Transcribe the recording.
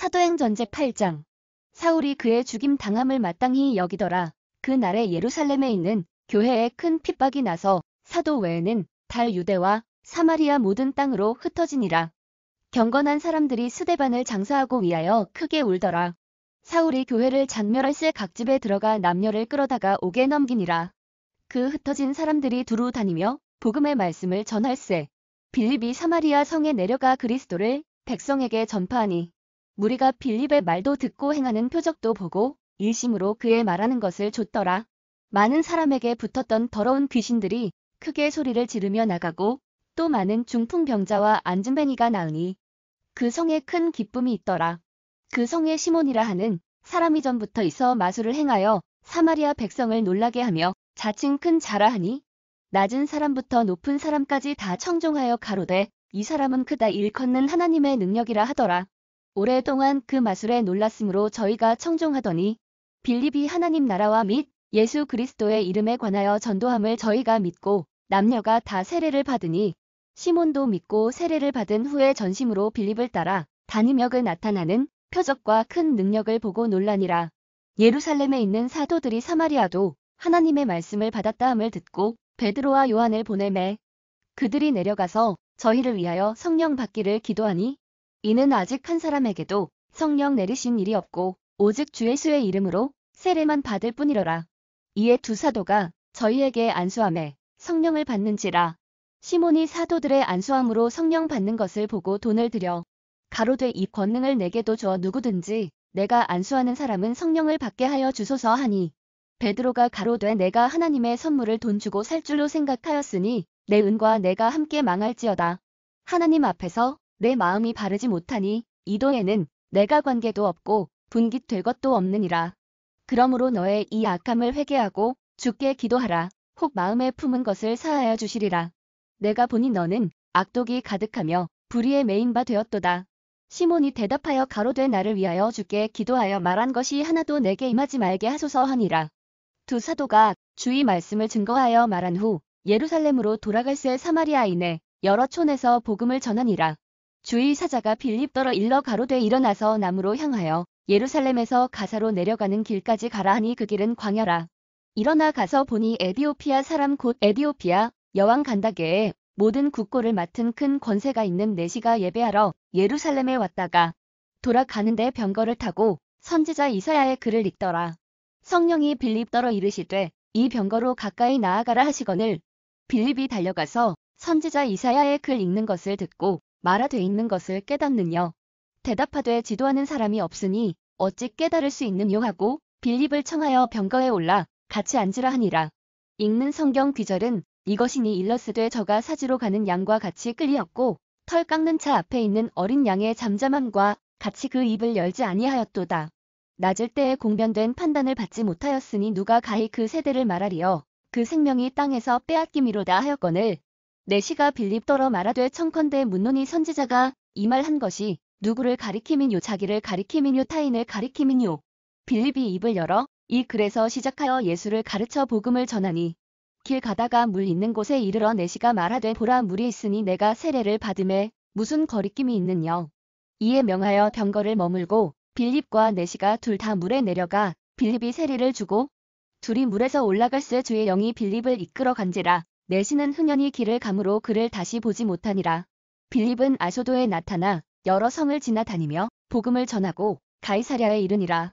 사도행전 제8장 사울이 그의 죽임 당함을 마땅히 여기더라. 그 날에 예루살렘에 있는 교회에 큰 핍박이 나서 사도 외에는 달 유대와 사마리아 모든 땅으로 흩어지니라. 경건한 사람들이 스데반을 장사하고 위하여 크게 울더라. 사울이 교회를 잔멸할새 각집에 들어가 남녀를 끌어다가 옥에 넘기니라. 그 흩어진 사람들이 두루 다니며 복음의 말씀을 전할새 빌립이 사마리아 성에 내려가 그리스도를 백성에게 전파하니 무리가 빌립의 말도 듣고 행하는 표적도 보고 일심으로 그의 말하는 것을 줬더라. 많은 사람에게 붙었던 더러운 귀신들이 크게 소리를 지르며 나가고 또 많은 중풍병자와 안진뱅이가 나으니 그 성에 큰 기쁨이 있더라. 그 성에 시몬이라 하는 사람이 전부터 있어 마술을 행하여 사마리아 백성을 놀라게 하며 자칭 큰 자라 하니 낮은 사람부터 높은 사람까지 다 청종하여 가로되 이 사람은 크다 일컫는 하나님의 능력이라 하더라. 오랫동안 그 마술에 놀랐으므로 저희가 청종하더니 빌립이 하나님 나라와 및 예수 그리스도의 이름에 관하여 전도함을 저희가 믿고 남녀가 다 세례를 받으니 시몬도 믿고 세례를 받은 후에 전심으로 빌립을 따라 단임역을 나타나는 표적과 큰 능력을 보고 논란이라 예루살렘에 있는 사도들이 사마리아도 하나님의 말씀을 받았다함을 듣고 베드로와 요한을 보내매 그들이 내려가서 저희를 위하여 성령 받기를 기도하니 이는 아직 한 사람에게도 성령 내리신 일이 없고 오직 주 예수의 이름으로 세례만 받을 뿐이러라 이에 두 사도가 저희에게 안수함에 성령을 받는지라. 시몬이 사도들의 안수함으로 성령 받는 것을 보고 돈을 들여 가로되 이 권능을 내게도 주어 누구든지 내가 안수하는 사람은 성령을 받게 하여 주소서 하니 베드로가 가로되 내가 하나님의 선물을 돈 주고 살 줄로 생각하였으니 내 은과 내가 함께 망할지어다. 하나님 앞에서 내 마음이 바르지 못하니 이도에는 내가 관계도 없고 분깃 될 것도 없느니라. 그러므로 너의 이 악함을 회개하고 죽게 기도하라. 혹 마음에 품은 것을 사하여 주시리라. 내가 보니 너는 악독이 가득하며 불의의 메인바 되었도다. 시몬이 대답하여 가로되 나를 위하여 주께 기도하여 말한 것이 하나도 내게 임하지 말게 하소서 하니라. 두 사도가 주의 말씀을 증거하여 말한 후 예루살렘으로 돌아갈 새 사마리아인의 여러 촌에서 복음을 전하니라. 주위 사자가 빌립 떨어 일러 가로되 일어나서 나무로 향하여 예루살렘에서 가사로 내려가는 길까지 가라 하니 그 길은 광야라. 일어나 가서 보니 에디오피아 사람 곧 에디오피아 여왕 간다게에 모든 국고를 맡은 큰 권세가 있는 내시가 예배하러 예루살렘에 왔다가 돌아가는데 병거를 타고 선지자 이사야의 글을 읽더라. 성령이 빌립 떨어 이르시되 이 병거로 가까이 나아가라 하시거늘 빌립이 달려가서 선지자 이사야의 글 읽는 것을 듣고 말아돼 있는 것을 깨닫는요. 대답하되 지도하는 사람이 없으니 어찌 깨달을 수 있는요 하고 빌립을 청하여 병거에 올라 같이 앉으라 하니라. 읽는 성경 귀절은 이것이니 일러스되 저가 사지로 가는 양과 같이 끌리었고 털 깎는 차 앞에 있는 어린 양의 잠잠함과 같이 그 입을 열지 아니하였도다. 낮을 때에 공변된 판단을 받지 못하였으니 누가 가히 그 세대를 말하리요. 그 생명이 땅에서 빼앗기미로다 하였거늘 내시가 빌립더러 말하되 청컨대 문논이 선지자가 이 말 한 것이 누구를 가리키민요 자기를 가리키민요 타인을 가리키민요 빌립이 입을 열어 이 글에서 시작하여 예수를 가르쳐 복음을 전하니 길 가다가 물 있는 곳에 이르러 내시가 말하되 보라 물이 있으니 내가 세례를 받음에 무슨 거리낌이 있느냐 이에 명하여 병거를 머물고 빌립과 내시가 둘 다 물에 내려가 빌립이 세례를 주고 둘이 물에서 올라갈새 주의 영이 빌립을 이끌어 간지라 내신은 흥연히 길을 감으로 그를 다시 보지 못하니라. 빌립은 아소도에 나타나 여러 성을 지나다니며 복음을 전하고 가이사랴에 이르니라.